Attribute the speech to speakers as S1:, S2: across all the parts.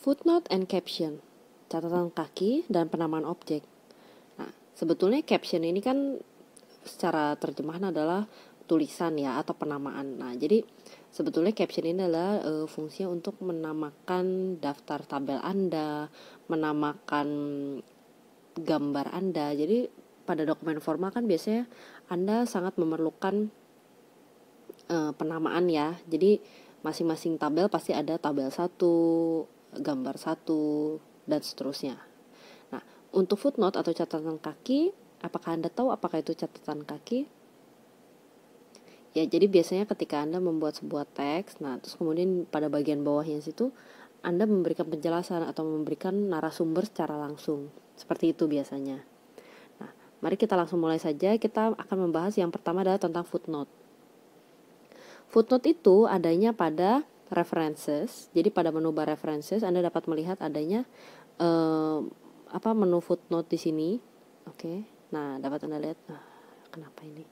S1: Footnote and caption, catatan kaki dan penamaan objek. Nah, sebetulnya caption ini kan secara terjemahan adalah tulisan ya atau penamaan. Nah, jadi sebetulnya caption ini adalah e, fungsinya untuk menamakan daftar tabel Anda, menamakan gambar Anda. Jadi pada dokumen formal kan biasanya Anda sangat memerlukan e, penamaan ya. Jadi masing-masing tabel pasti ada tabel 1, gambar satu dan seterusnya. Nah, untuk footnote atau catatan kaki, apakah Anda tahu apakah itu catatan kaki? Ya, jadi biasanya ketika Anda membuat sebuah teks, nah terus kemudian pada bagian bawahnya situ Anda memberikan penjelasan atau memberikan narasumber secara langsung. Seperti itu biasanya. Nah, mari kita langsung mulai saja. Kita akan membahas yang pertama adalah tentang footnote. Footnote itu adanya pada references. Jadi pada menu bar references Anda dapat melihat adanya uh, apa menu footnote di sini. Oke. Okay. Nah, dapat Anda lihat nah, kenapa ini.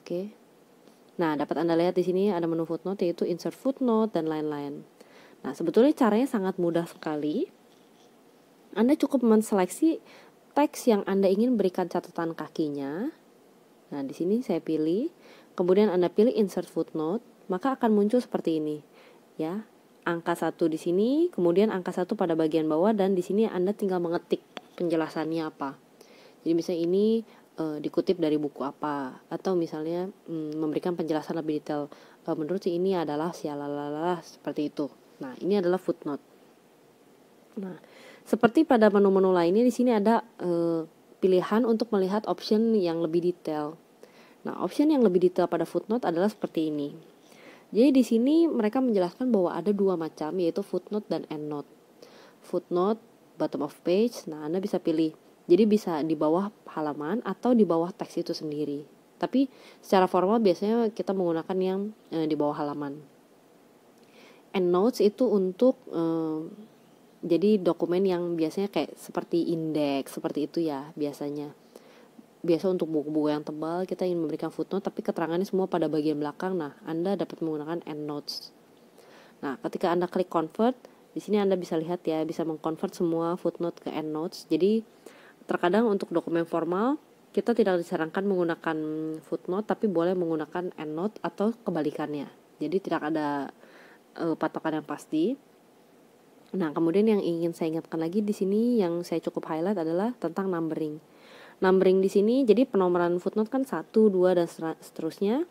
S1: Oke. Okay. Nah, dapat Anda lihat di sini ada menu footnote yaitu insert footnote dan lain-lain. Nah, sebetulnya caranya sangat mudah sekali. Anda cukup menseleksi teks yang Anda ingin berikan catatan kakinya. Nah, di sini saya pilih, kemudian Anda pilih insert footnote, maka akan muncul seperti ini ya angka satu di sini kemudian angka satu pada bagian bawah dan di sini anda tinggal mengetik penjelasannya apa jadi misalnya ini e, dikutip dari buku apa atau misalnya mm, memberikan penjelasan lebih detail e, menurut si ini adalah sialalala seperti itu nah ini adalah footnote nah seperti pada menu-menu lainnya di sini ada e, pilihan untuk melihat option yang lebih detail nah option yang lebih detail pada footnote adalah seperti ini jadi di sini mereka menjelaskan bahwa ada dua macam yaitu footnote dan endnote. Footnote bottom of page, nah Anda bisa pilih. Jadi bisa di bawah halaman atau di bawah teks itu sendiri. Tapi secara formal biasanya kita menggunakan yang e, di bawah halaman. Endnotes itu untuk e, jadi dokumen yang biasanya kayak seperti indeks seperti itu ya biasanya biasa untuk buku-buku yang tebal kita ingin memberikan footnote tapi keterangannya semua pada bagian belakang. Nah, Anda dapat menggunakan EndNotes. Nah, ketika Anda klik convert, di sini Anda bisa lihat ya, bisa mengconvert semua footnote ke EndNotes. Jadi, terkadang untuk dokumen formal kita tidak disarankan menggunakan footnote tapi boleh menggunakan EndNote atau kebalikannya. Jadi, tidak ada uh, patokan yang pasti. Nah, kemudian yang ingin saya ingatkan lagi di sini yang saya cukup highlight adalah tentang numbering numbering di sini jadi penomoran footnote kan satu dua dan seterusnya.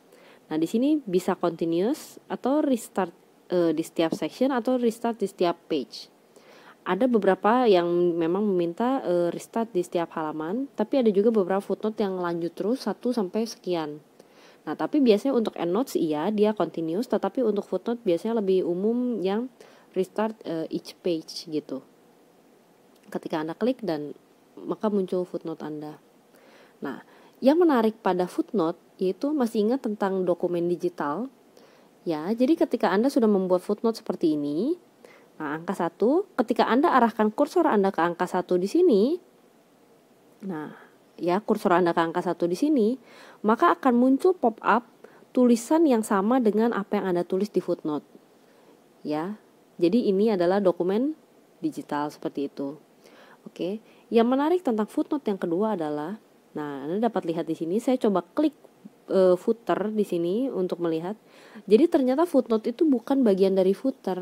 S1: Nah, di sini bisa continuous atau restart e, di setiap section atau restart di setiap page. Ada beberapa yang memang meminta e, restart di setiap halaman, tapi ada juga beberapa footnote yang lanjut terus satu sampai sekian. Nah, tapi biasanya untuk endnotes iya dia continuous, tetapi untuk footnote biasanya lebih umum yang restart e, each page gitu. Ketika Anda klik dan maka muncul footnote Anda. Nah, yang menarik pada footnote yaitu masih ingat tentang dokumen digital. Ya, jadi ketika Anda sudah membuat footnote seperti ini, nah angka 1, ketika Anda arahkan kursor Anda ke angka 1 di sini, nah, ya kursor Anda ke angka 1 di sini, maka akan muncul pop-up tulisan yang sama dengan apa yang Anda tulis di footnote. Ya. Jadi ini adalah dokumen digital seperti itu. Oke. Yang menarik tentang footnote yang kedua adalah, nah Anda dapat lihat di sini, saya coba klik e, footer di sini untuk melihat. Jadi ternyata footnote itu bukan bagian dari footer.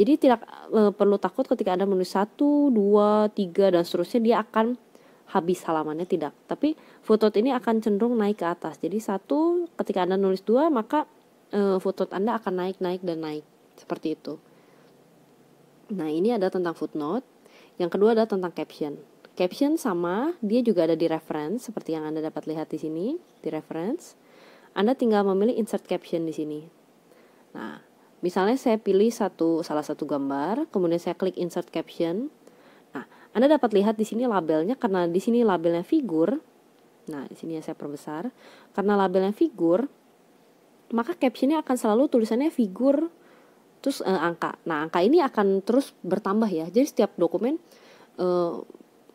S1: Jadi tidak e, perlu takut ketika Anda menulis satu, dua, tiga dan seterusnya dia akan habis halamannya tidak. Tapi footnote ini akan cenderung naik ke atas. Jadi satu ketika Anda nulis dua maka e, footnote Anda akan naik naik dan naik seperti itu. Nah, ini ada tentang footnote. Yang kedua adalah tentang caption. Caption sama, dia juga ada di reference seperti yang Anda dapat lihat di sini, di reference. Anda tinggal memilih insert caption di sini. Nah, misalnya saya pilih satu salah satu gambar, kemudian saya klik insert caption. Nah, Anda dapat lihat di sini labelnya karena di sini labelnya figur. Nah, di sini saya perbesar. Karena labelnya figur, maka captionnya akan selalu tulisannya figur terus eh, angka. Nah, angka ini akan terus bertambah ya. Jadi setiap dokumen eh,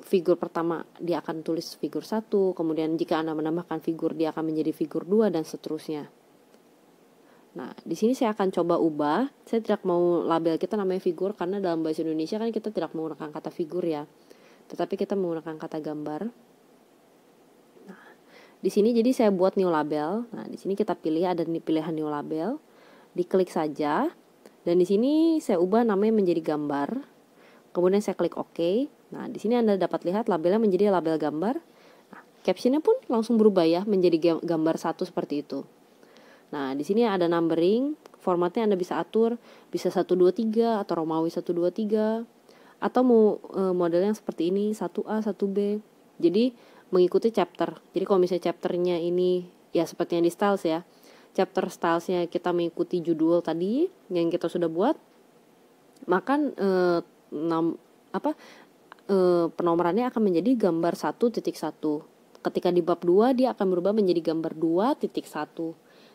S1: figur pertama dia akan tulis figur satu, kemudian jika Anda menambahkan figur dia akan menjadi figur dua dan seterusnya. Nah, di sini saya akan coba ubah. Saya tidak mau label kita namanya figur karena dalam bahasa Indonesia kan kita tidak menggunakan kata figur ya. Tetapi kita menggunakan kata gambar. Nah, di sini jadi saya buat new label. Nah, di sini kita pilih ada pilihan new label. Diklik saja. Dan di sini saya ubah namanya menjadi gambar. Kemudian saya klik OK. Nah, di sini Anda dapat lihat labelnya menjadi label gambar. Nah, captionnya pun langsung berubah ya menjadi gambar satu seperti itu. Nah, di sini ada numbering, formatnya Anda bisa atur, bisa 123 atau Romawi 123 atau mau e, model yang seperti ini 1A, 1B. Jadi mengikuti chapter. Jadi kalau misalnya chapternya ini ya seperti yang di styles ya. Chapter stylesnya kita mengikuti judul tadi yang kita sudah buat, maka e, nam, apa e, penomorannya akan menjadi gambar 1.1. Ketika di bab 2 dia akan berubah menjadi gambar 2.1.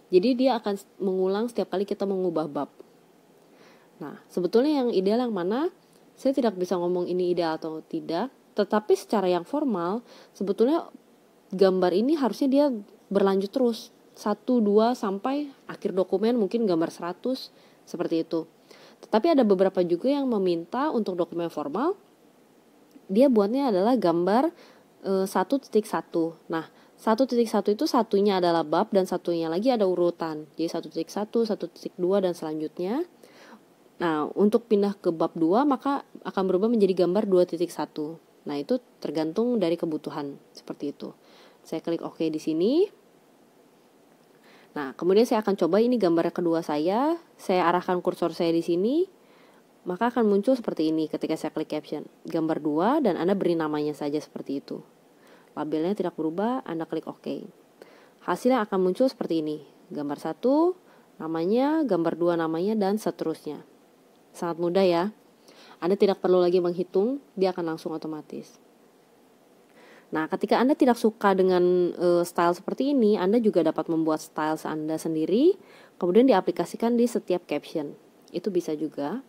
S1: Jadi dia akan mengulang setiap kali kita mengubah bab. Nah, sebetulnya yang ideal yang mana? Saya tidak bisa ngomong ini ideal atau tidak, tetapi secara yang formal sebetulnya gambar ini harusnya dia berlanjut terus 1, 2 sampai akhir dokumen mungkin gambar 100 seperti itu. Tetapi ada beberapa juga yang meminta untuk dokumen formal dia buatnya adalah gambar eh, satu titik satu. Nah, satu titik satu itu satunya adalah bab dan satunya lagi ada urutan. Jadi satu titik satu, satu titik dua dan selanjutnya. Nah, untuk pindah ke bab dua maka akan berubah menjadi gambar dua titik satu. Nah, itu tergantung dari kebutuhan seperti itu. Saya klik OK di sini. Nah, kemudian saya akan coba ini gambar kedua saya. Saya arahkan kursor saya di sini maka akan muncul seperti ini ketika saya klik caption. Gambar 2 dan Anda beri namanya saja seperti itu. Labelnya tidak berubah, Anda klik OK. Hasilnya akan muncul seperti ini. Gambar 1, namanya, gambar 2 namanya, dan seterusnya. Sangat mudah ya. Anda tidak perlu lagi menghitung, dia akan langsung otomatis. Nah, ketika Anda tidak suka dengan uh, style seperti ini, Anda juga dapat membuat style Anda sendiri, kemudian diaplikasikan di setiap caption. Itu bisa juga.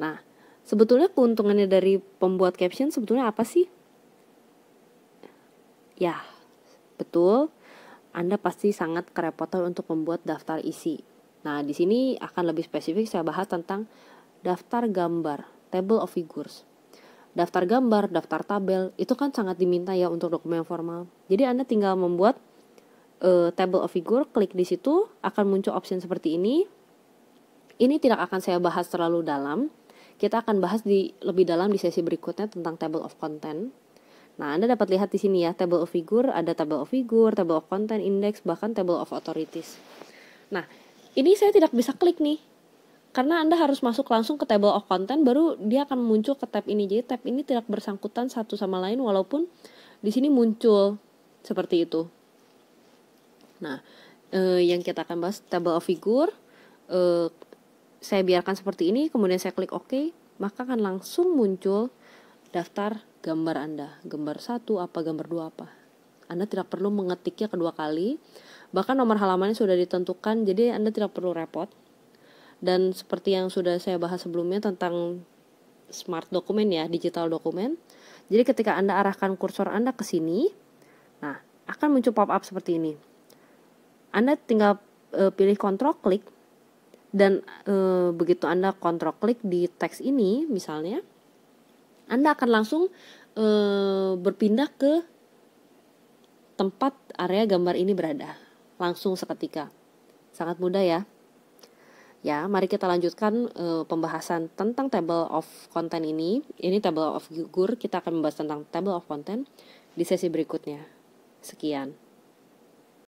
S1: Nah, sebetulnya keuntungannya dari pembuat caption sebetulnya apa sih? Ya, betul. Anda pasti sangat kerepotan untuk membuat daftar isi. Nah, di sini akan lebih spesifik saya bahas tentang daftar gambar, table of figures. Daftar gambar, daftar tabel, itu kan sangat diminta ya untuk dokumen formal. Jadi Anda tinggal membuat uh, table of figure, klik di situ, akan muncul option seperti ini. Ini tidak akan saya bahas terlalu dalam, kita akan bahas di lebih dalam di sesi berikutnya tentang table of content. Nah, Anda dapat lihat di sini ya, table of figure, ada table of figure, table of content, index, bahkan table of authorities. Nah, ini saya tidak bisa klik nih. Karena Anda harus masuk langsung ke table of content baru dia akan muncul ke tab ini. Jadi tab ini tidak bersangkutan satu sama lain walaupun di sini muncul seperti itu. Nah, eh, yang kita akan bahas table of figure, eh, saya biarkan seperti ini kemudian saya klik OK maka akan langsung muncul daftar gambar Anda gambar satu apa gambar dua apa Anda tidak perlu mengetiknya kedua kali bahkan nomor halamannya sudah ditentukan jadi Anda tidak perlu repot dan seperti yang sudah saya bahas sebelumnya tentang smart dokumen ya digital dokumen jadi ketika Anda arahkan kursor Anda ke sini nah akan muncul pop up seperti ini Anda tinggal e, pilih kontrol klik dan e, begitu Anda kontrol klik di teks ini misalnya Anda akan langsung e, berpindah ke tempat area gambar ini berada langsung seketika sangat mudah ya ya mari kita lanjutkan e, pembahasan tentang table of content ini ini table of figure kita akan membahas tentang table of content di sesi berikutnya sekian